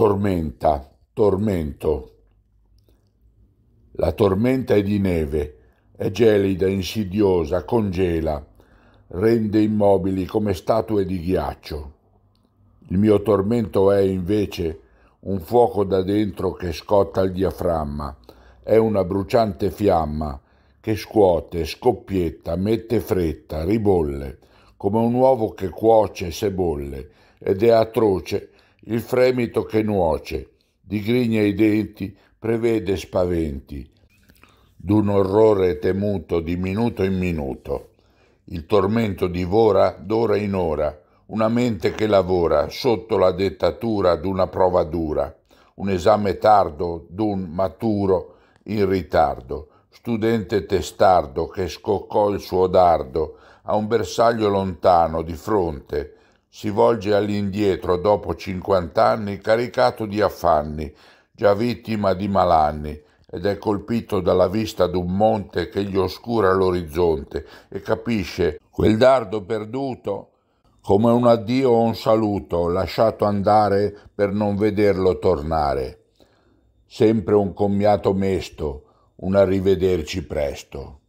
Tormenta, tormento. La tormenta è di neve, è gelida, insidiosa, congela, rende immobili come statue di ghiaccio. Il mio tormento è invece un fuoco da dentro che scotta il diaframma, è una bruciante fiamma che scuote, scoppietta, mette fretta, ribolle, come un uovo che cuoce se bolle, ed è atroce il fremito che nuoce, digrigna i denti, prevede spaventi, d'un orrore temuto di minuto in minuto. Il tormento divora d'ora in ora, una mente che lavora sotto la dettatura d'una prova dura, un esame tardo d'un maturo in ritardo, studente testardo che scoccò il suo dardo a un bersaglio lontano di fronte, si volge all'indietro dopo 50 anni caricato di affanni, già vittima di malanni, ed è colpito dalla vista d'un monte che gli oscura l'orizzonte e capisce quel dardo perduto come un addio o un saluto lasciato andare per non vederlo tornare. Sempre un commiato mesto, un arrivederci presto.